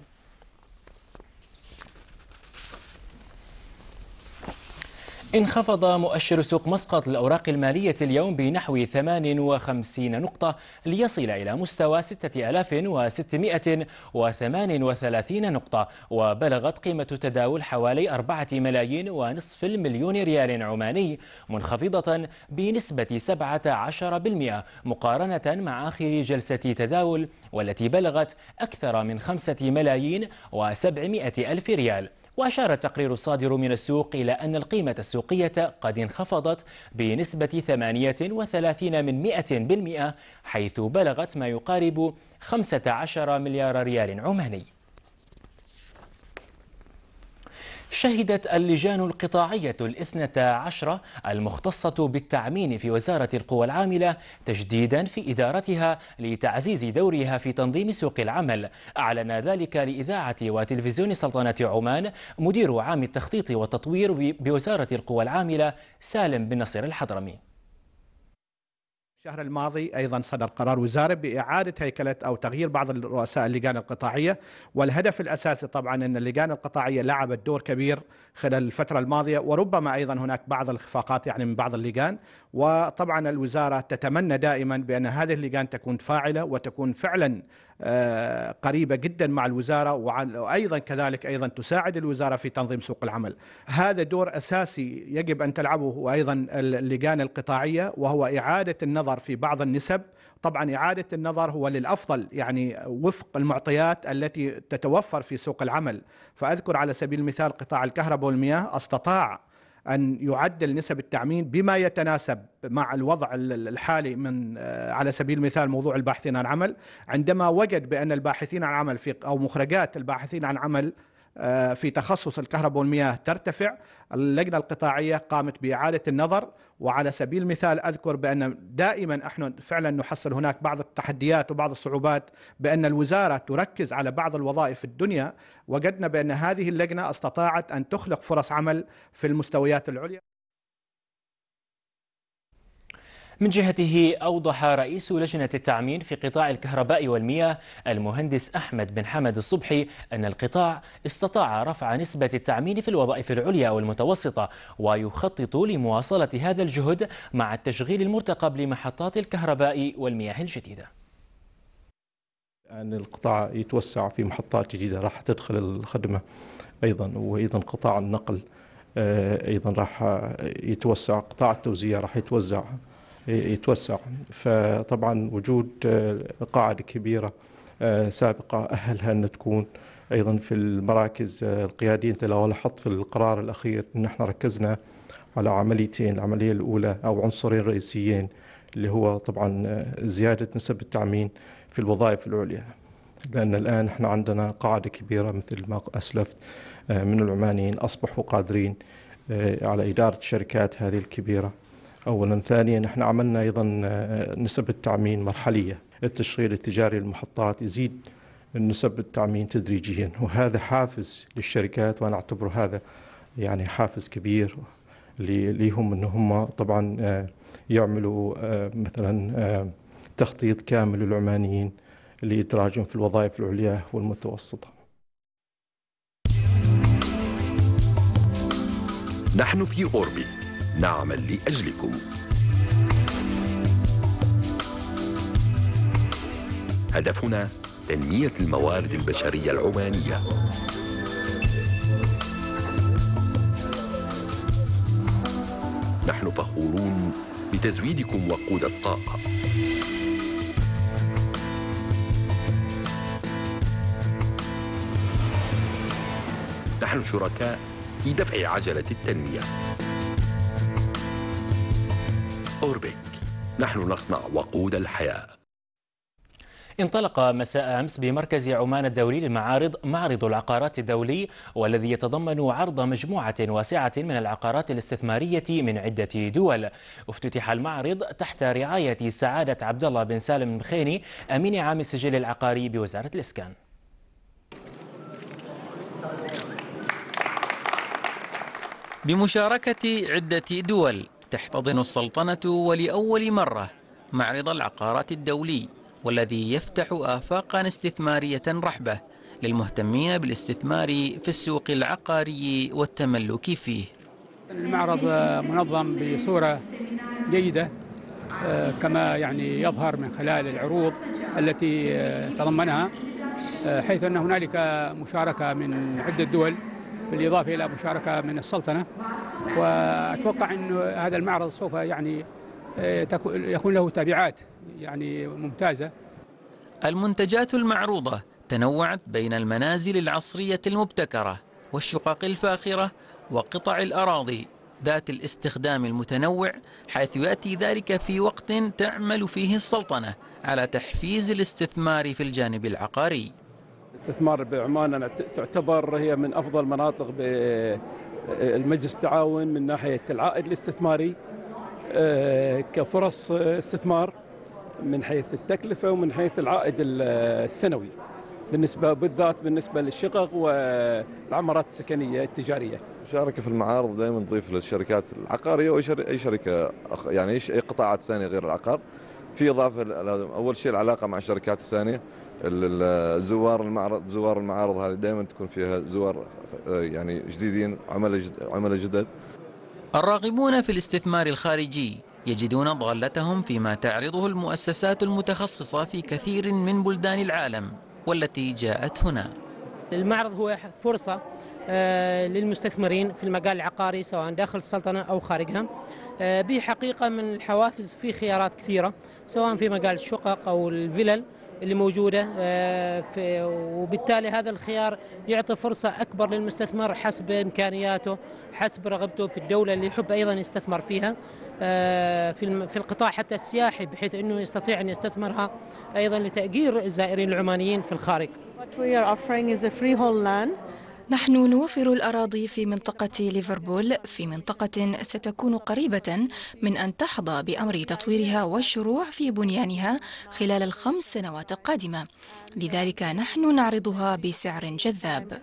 انخفض مؤشر سوق مسقط للأوراق المالية اليوم بنحو 58 نقطة ليصل إلى مستوى 6638 نقطة وبلغت قيمة تداول حوالي 4 ملايين ونصف المليون ريال عماني منخفضة بنسبة 17% مقارنة مع آخر جلسة تداول والتي بلغت أكثر من 5 ملايين و700 ألف ريال وأشار التقرير الصادر من السوق إلى أن القيمة السوقية قد انخفضت بنسبة 38 من 100 حيث بلغت ما يقارب 15 مليار ريال عماني شهدت اللجان القطاعية الاثنة عشرة المختصة بالتعمين في وزارة القوى العاملة تجديدا في إدارتها لتعزيز دورها في تنظيم سوق العمل أعلن ذلك لإذاعة وتلفزيون سلطنة عمان مدير عام التخطيط والتطوير بوزارة القوى العاملة سالم بن نصير الحضرمي الشهر الماضي ايضا صدر قرار وزاره باعاده هيكله او تغيير بعض رؤساء اللجان القطاعيه والهدف الاساسي طبعا ان اللجان القطاعيه لعبت دور كبير خلال الفتره الماضيه وربما ايضا هناك بعض الخفاقات يعني من بعض اللجان وطبعا الوزاره تتمنى دائما بان هذه اللجان تكون فاعله وتكون فعلا آه، قريبه جدا مع الوزاره وايضا كذلك ايضا تساعد الوزاره في تنظيم سوق العمل. هذا دور اساسي يجب ان تلعبه وايضا اللجان القطاعيه وهو اعاده النظر في بعض النسب، طبعا اعاده النظر هو للافضل يعني وفق المعطيات التي تتوفر في سوق العمل، فاذكر على سبيل المثال قطاع الكهرباء والمياه استطاع ان يعدل نسب التعميم بما يتناسب مع الوضع الحالي من آه، على سبيل المثال موضوع الباحثين عن عمل عندما وجد بان الباحثين عن عمل في او مخرجات الباحثين عن عمل آه، في تخصص الكهرباء والمياه ترتفع اللجنة القطاعية قامت بإعادة النظر وعلى سبيل المثال أذكر بأن دائما احنا فعلا نحصل هناك بعض التحديات وبعض الصعوبات بأن الوزارة تركز على بعض الوظائف في الدنيا وجدنا بأن هذه اللجنة استطاعت أن تخلق فرص عمل في المستويات العليا من جهته أوضح رئيس لجنة التعمير في قطاع الكهرباء والمياه المهندس أحمد بن حمد الصبحي أن القطاع استطاع رفع نسبة التعمير في الوظائف العليا والمتوسطة ويخطط لمواصلة هذا الجهد مع التشغيل المرتقب لمحطات الكهرباء والمياه الجديدة أن القطاع يتوسع في محطات جديدة راح تدخل الخدمة أيضا وأيضا قطاع النقل آه، أيضا راح يتوسع قطاع التوزيع راح يتوزع يتوسع فطبعا وجود آه، قاعدة كبيرة آه، سابقة أهلها أن تكون أيضا في المراكز آه، القيادية أنت لو لاحظت في القرار الأخير أن احنا ركزنا على عمليتين العملية الأولى أو عنصرين رئيسيين اللي هو طبعا زيادة نسب التعمين في الوظائف العليا لأن الآن احنا عندنا قاعدة كبيرة مثل ما أسلفت من العمانيين أصبحوا قادرين على إدارة الشركات هذه الكبيرة أولا ثانيا نحن عملنا أيضا آه، آه، نسب التعمين مرحلية التشغيل التجاري للمحطات يزيد نسب التعمين تدريجيا وهذا حافز للشركات وأنا أعتبره هذا يعني حافز كبير ليهم أن هم طبعا آه، يعملوا مثلا تخطيط كامل للعمانيين لإدراجهم في الوظائف العليا والمتوسطة نحن في اوربيت نعمل لأجلكم هدفنا تنمية الموارد البشرية العمانية نحن فخورون بتزويدكم وقود الطاقة نحن شركاء في دفع عجلة التنمية أوربيك نحن نصنع وقود الحياة انطلق مساء أمس بمركز عمان الدولي للمعارض معرض العقارات الدولي والذي يتضمن عرض مجموعة واسعة من العقارات الاستثمارية من عدة دول افتتح المعرض تحت رعاية سعادة عبد الله بن سالم المخيني أمين عام السجل العقاري بوزارة الإسكان بمشاركة عدة دول تحتضن السلطنة ولأول مرة معرض العقارات الدولي والذي يفتح آفاقا استثمارية رحبة للمهتمين بالاستثمار في السوق العقاري والتملك فيه المعرض منظم بصورة جيدة آه، كما يعني يظهر من خلال العروض التي آه، تضمنها آه، حيث أن هنالك مشاركة من عدة دول بالإضافة إلى مشاركة من السلطنة وأتوقع أن هذا المعرض سوف يعني آه، يكون له تبعات يعني ممتازة المنتجات المعروضة تنوعت بين المنازل العصرية المبتكرة والشقق الفاخرة وقطع الأراضي ذات الاستخدام المتنوع حيث يأتي ذلك في وقت تعمل فيه السلطنة على تحفيز الاستثمار في الجانب العقاري الاستثمار بعمان تعتبر هي من افضل مناطق المجلس التعاون من ناحيه العائد الاستثماري آه، كفرص استثمار من حيث التكلفه ومن حيث العائد السنوي بالنسبه بالذات بالنسبه للشقق والعمارات السكنيه التجاريه. مشاركه في المعارض دائما تضيف للشركات العقاريه واي شركه يعني اي قطاعات ثانيه غير العقار في اضافه اول شيء العلاقه مع الشركات الثانيه الزوار المعرض زوار المعارض هذه دائما تكون فيها زوار آه، يعني جديدين عملاء عمل عملاء جدد الراغبون في الاستثمار الخارجي يجدون ضالتهم فيما تعرضه المؤسسات المتخصصة في كثير من بلدان العالم والتي جاءت هنا المعرض هو فرصة آه، للمستثمرين في المجال العقاري سواء داخل السلطنة أو خارجها آه، بحقيقة من الحوافز في خيارات كثيرة سواء في مجال الشقق أو الفلل اللي موجوده آه، وبالتالي هذا الخيار يعطي فرصه اكبر للمستثمر حسب امكانياته حسب رغبته في الدوله اللي يحب ايضا يستثمر فيها آه، في في القطاع حتى السياحي بحيث انه يستطيع ان يستثمرها ايضا لتاجير الزائرين العمانيين في الخارج. What we are offering is a freehold land نحن نوفر الأراضي في منطقة ليفربول في منطقة ستكون قريبة من أن تحظى بأمر تطويرها والشروع في بنيانها خلال الخمس سنوات القادمة لذلك نحن نعرضها بسعر جذاب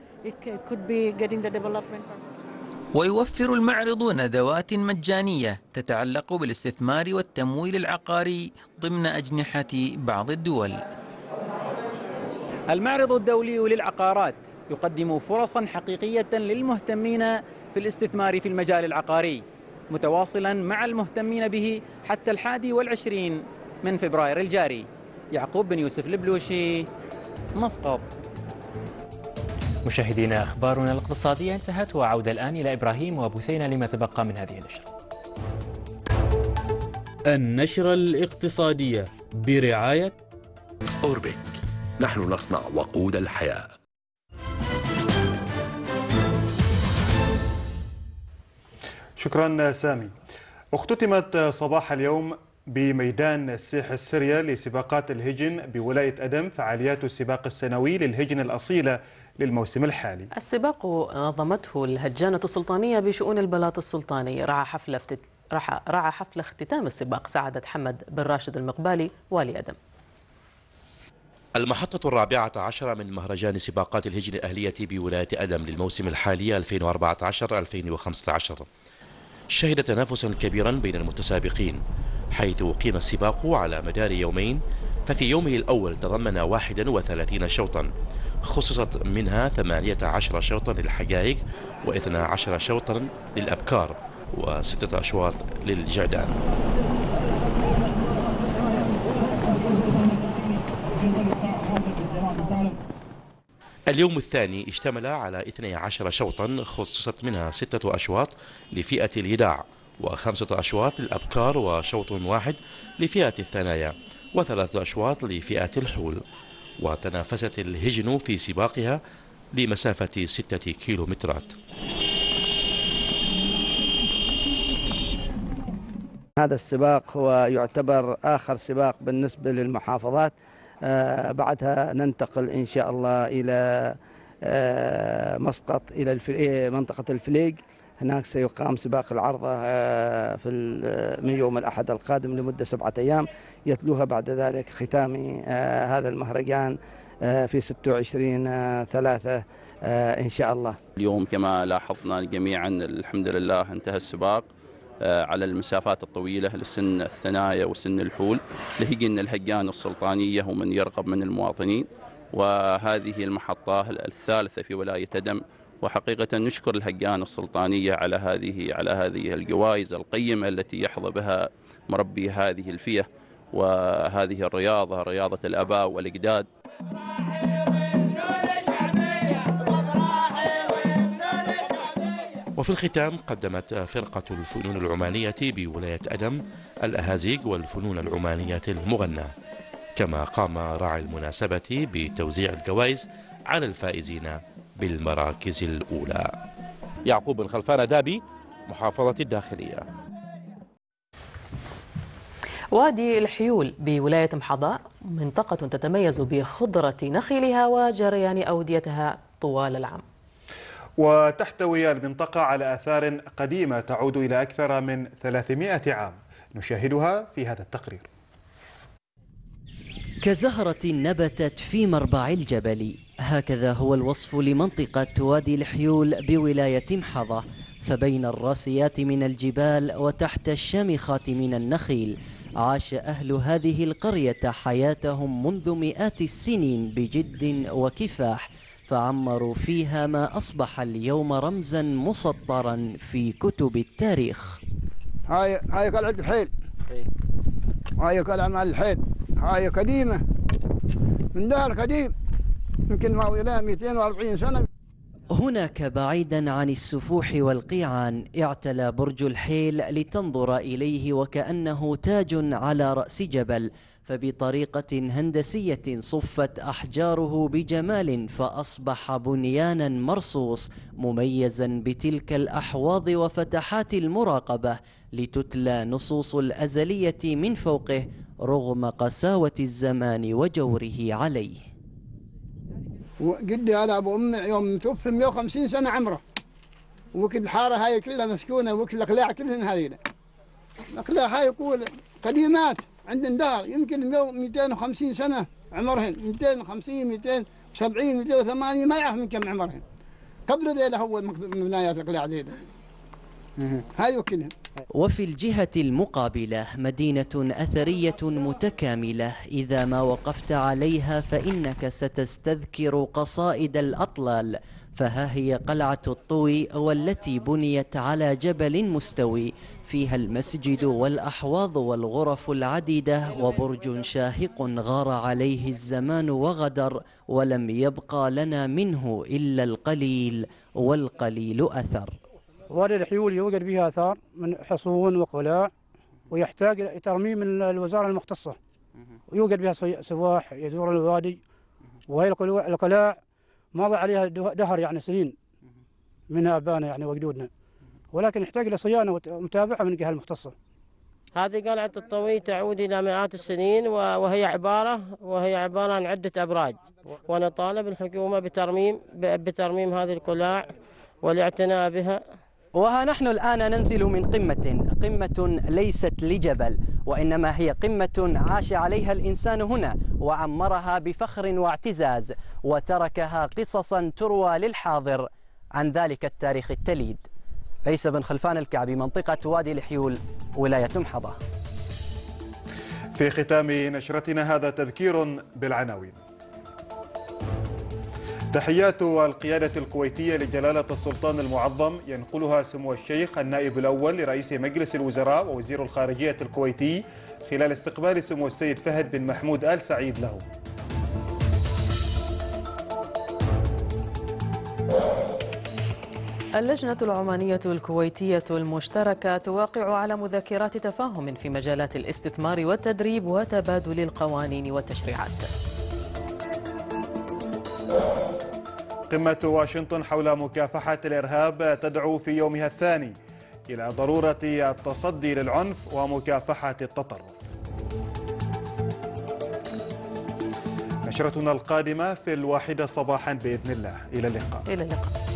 ويوفر المعرض ندوات مجانية تتعلق بالاستثمار والتمويل العقاري ضمن أجنحة بعض الدول المعرض الدولي للعقارات يقدم فرصا حقيقية للمهتمين في الاستثمار في المجال العقاري متواصلا مع المهتمين به حتى الحادي والعشرين من فبراير الجاري يعقوب بن يوسف البلوشي مسقط مشاهدينا أخبارنا الاقتصادية انتهت وعودة الآن إلى إبراهيم وبثينة لما تبقى من هذه النشرة النشرة الاقتصادية برعاية أوربيك نحن نصنع وقود الحياة شكرا سامي اختتمت آه، صباح اليوم بميدان السيح السريا لسباقات الهجن بولاية أدم فعاليات السباق السنوي للهجن الأصيلة للموسم الحالي السباق نظمته الهجانة السلطانية بشؤون البلاط السلطاني رعى حفل افتت... رعى حفل اختتام السباق سعادة حمد بن راشد المقبالي والي أدم المحطة الرابعة عشر من مهرجان سباقات الهجن الأهلية بولاية أدم للموسم الحالي 2014-2015 شهد تنافسا كبيرا بين المتسابقين حيث قيم السباق على مدار يومين ففي يومه الأول تضمن 31 شوطا خصصت منها 18 شوطا للحقائق و12 شوطا للأبكار وستة أشواط للجعدان اليوم الثاني اشتمل على 12 شوطا خصصت منها ستة أشواط لفئة اليداع وخمسة أشواط للأبكار وشوط واحد لفئة الثنايا وثلاثة أشواط لفئة الحول وتنافست الهجن في سباقها لمسافة ستة كيلومترات هذا السباق هو يعتبر آخر سباق بالنسبة للمحافظات آه، بعدها ننتقل إن شاء الله إلى آه، مسقط إلى إيه، منطقة الفليق هناك سيقام سباق العرضة آه، في من يوم الأحد القادم لمدة سبعة أيام يتلوها بعد ذلك ختام هذا المهرجان في 26 ثلاثة إن شاء الله اليوم كما لاحظنا جميعا الحمد لله انتهى السباق آه، على المسافات الطويلة لسن الثنايا وسن الحول لهجن الهجان السلطانية ومن يرغب من المواطنين وهذه المحطة الثالثة في ولاية دم وحقيقة نشكر الهجان السلطانية على هذه على هذه الجوائز القيمة التي يحظى بها مربي هذه الفئة وهذه الرياضة رياضة الآباء والأجداد وفي الختام قدمت فرقة الفنون العمانية بولاية أدم الأهازيج والفنون العمانية المغنى كما قام راعي المناسبة بتوزيع الجوائز على الفائزين بالمراكز الأولى يعقوب بن خلفان دابي محافظة الداخلية وادي الحيول بولاية محضاء منطقة تتميز بخضرة نخيلها وجريان أوديتها طوال العام وتحتوي المنطقة على آثار قديمة تعود إلى أكثر من 300 عام نشاهدها في هذا التقرير كزهرة نبتت في مربع الجبل هكذا هو الوصف لمنطقة وادي الحيول بولاية محضة فبين الراسيات من الجبال وتحت الشامخات من النخيل عاش أهل هذه القرية حياتهم منذ مئات السنين بجد وكفاح فعمروا فيها ما أصبح اليوم رمزا مسطرا في كتب التاريخ هاي هاي قلعة الحيل إيه. هاي قلعة مع الحيل هاي قديمة من دهر قديم يمكن ما لها 240 سنة هناك بعيدا عن السفوح والقيعان اعتلى برج الحيل لتنظر إليه وكأنه تاج على رأس جبل فبطريقة هندسية صفت أحجاره بجمال فأصبح بنيانا مرصوص مميزا بتلك الأحواض وفتحات المراقبة لتتلى نصوص الأزلية من فوقه رغم قساوة الزمان وجوره عليه وقدي على أبو أمي يوم توفي 150 سنة عمره وكل الحارة هاي كلها مسكونة وكل الأقلاع كلهن هذينا الأقلاع هاي يقول قديمات عندهم دار يمكن 250 سنة عمرهن 250 270 280 ما يعرف من كم عمرهن قبل ذلك هو مبنيات القلاع ذيلا هاي يمكنهم وفي الجهة المقابلة مدينة أثرية متكاملة إذا ما وقفت عليها فإنك ستستذكر قصائد الأطلال فها هي قلعة الطوي والتي بنيت على جبل مستوي فيها المسجد والأحواض والغرف العديدة وبرج شاهق غار عليه الزمان وغدر ولم يبقى لنا منه إلا القليل والقليل أثر وادي الحيول يوجد بها آثار من حصون وقلاع ويحتاج ترميم الوزارة المختصة يوجد بها سواح يدور الوادي وهي القلاع مضى عليها دهر يعني سنين من ابانا يعني وجدودنا ولكن يحتاج صيانه ومتابعه من الجهه المختصه. هذه قلعه الطوي تعود الى مئات السنين وهي عباره وهي عباره عن عده ابراج ونطالب الحكومه بترميم بترميم هذه القلاع والاعتناء بها وها نحن الآن ننزل من قمة قمة ليست لجبل وإنما هي قمة عاش عليها الإنسان هنا وعمرها بفخر واعتزاز وتركها قصصا تروى للحاضر عن ذلك التاريخ التليد عيسى بن خلفان الكعبي منطقة وادي الحيول ولاية محضة في ختام نشرتنا هذا تذكير بالعناوين تحيات القيادة الكويتية لجلالة السلطان المعظم ينقلها سمو الشيخ النائب الأول لرئيس مجلس الوزراء ووزير الخارجية الكويتي خلال استقبال سمو السيد فهد بن محمود آل سعيد له اللجنة العمانية الكويتية المشتركة تواقع على مذكرات تفاهم في مجالات الاستثمار والتدريب وتبادل القوانين والتشريعات. قمة واشنطن حول مكافحة الإرهاب تدعو في يومها الثاني إلى ضرورة التصدي للعنف ومكافحة التطرف نشرتنا القادمة في الواحدة صباحا بإذن الله إلى اللقاء إلى اللقاء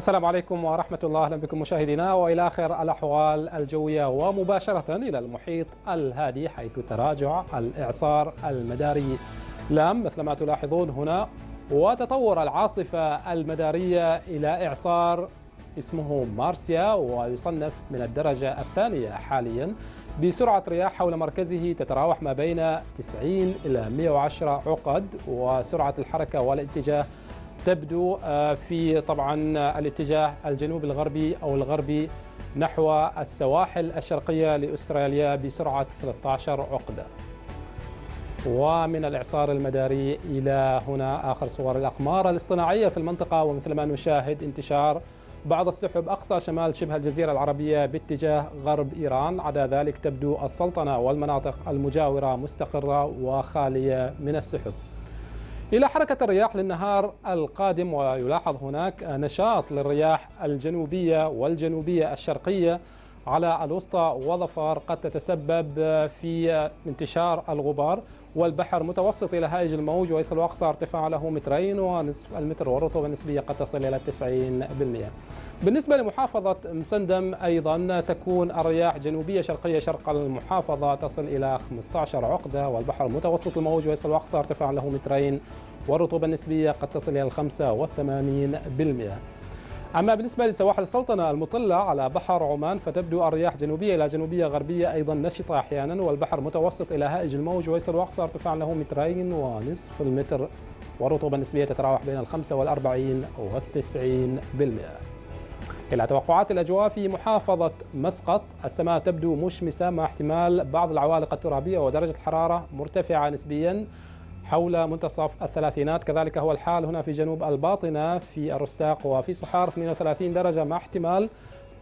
السلام عليكم ورحمة الله أهلا بكم مشاهدينا وإلى آخر الأحوال الجوية ومباشرة إلى المحيط الهادي حيث تراجع الإعصار المداري لام مثل ما تلاحظون هنا وتطور العاصفة المدارية إلى إعصار اسمه مارسيا ويصنف من الدرجة الثانية حاليا بسرعة رياح حول مركزه تتراوح ما بين 90 إلى 110 عقد وسرعة الحركة والاتجاه تبدو آه، في طبعا الاتجاه الجنوب الغربي أو الغربي نحو السواحل الشرقية لأستراليا بسرعة 13 عقدة ومن الإعصار المداري إلى هنا آخر صور الأقمار الاصطناعية في المنطقة ومثل ما نشاهد انتشار بعض السحب أقصى شمال شبه الجزيرة العربية باتجاه غرب إيران عدا ذلك تبدو السلطنة والمناطق المجاورة مستقرة وخالية من السحب إلى حركة الرياح للنهار القادم ويلاحظ هناك نشاط للرياح الجنوبية والجنوبية الشرقية على الوسطى وظفار قد تتسبب في انتشار الغبار والبحر متوسط إلى هائج الموج ويصل أقصى ارتفاع له مترين ونصف المتر والرطوبة النسبية قد تصل إلى 90% بالنسبة لمحافظة مسندم أيضا تكون الرياح جنوبية شرقية شرق المحافظة تصل إلى 15 عقدة والبحر متوسط الموج ويصل أقصى ارتفاع له مترين والرطوبة النسبية قد تصل إلى 85% أما بالنسبة لسواحل السلطنة المطلة على بحر عمان فتبدو الرياح جنوبية إلى جنوبية غربية أيضا نشطة أحيانا والبحر متوسط إلى هائج الموج ويصل وأقصى ارتفاع له مترين ونصف المتر والرطوبة النسبية تتراوح بين الخمسة والأربعين والتسعين بالمئة إلى توقعات الأجواء في محافظة مسقط السماء تبدو مشمسة مع احتمال بعض العوالق الترابية ودرجة الحرارة مرتفعة نسبيا حول منتصف الثلاثينات كذلك هو الحال هنا في جنوب الباطنة في الرستاق وفي صحار 32 درجة مع احتمال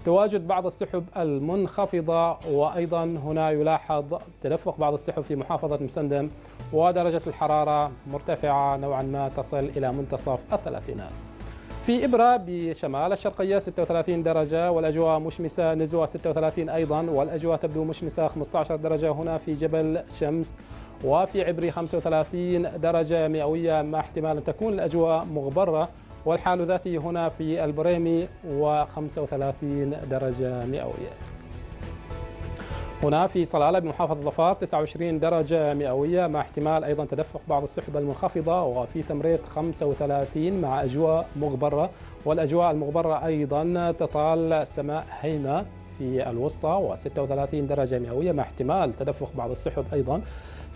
تواجد بعض السحب المنخفضة وأيضا هنا يلاحظ تدفق بعض السحب في محافظة مسندم ودرجة الحرارة مرتفعة نوعا ما تصل إلى منتصف الثلاثينات في إبرة بشمال الشرقية 36 درجة والأجواء مشمسة نزوة 36 أيضا والأجواء تبدو مشمسة 15 درجة هنا في جبل شمس وفي عبري 35 درجة مئوية مع احتمال أن تكون الأجواء مغبرة والحال ذاتي هنا في البريمي و35 درجة مئوية هنا في صلالة بمحافظة ظفار 29 درجة مئوية مع احتمال أيضا تدفق بعض السحب المنخفضة وفي تمريت 35 مع أجواء مغبرة والأجواء المغبرة أيضا تطال سماء هينة في الوسطى و36 درجة مئوية مع احتمال تدفق بعض السحب أيضا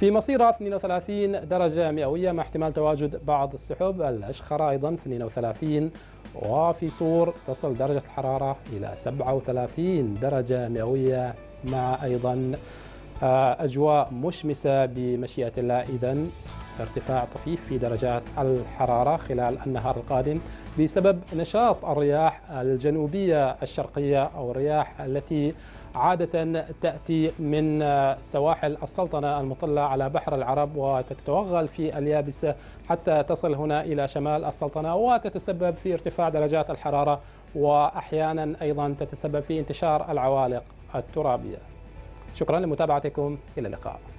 في مصيرها 32 درجة مئوية مع احتمال تواجد بعض السحب الأشخرة أيضا 32 وفي صور تصل درجة الحرارة إلى 37 درجة مئوية مع أيضا آه، أجواء مشمسة بمشيئة الله إذا ارتفاع طفيف في درجات الحرارة خلال النهار القادم بسبب نشاط الرياح الجنوبية الشرقية أو الرياح التي عادة تأتي من سواحل السلطنة المطلة على بحر العرب وتتوغل في اليابسة حتى تصل هنا إلى شمال السلطنة وتتسبب في ارتفاع درجات الحرارة وأحيانا أيضا تتسبب في انتشار العوالق الترابية شكرا لمتابعتكم إلى اللقاء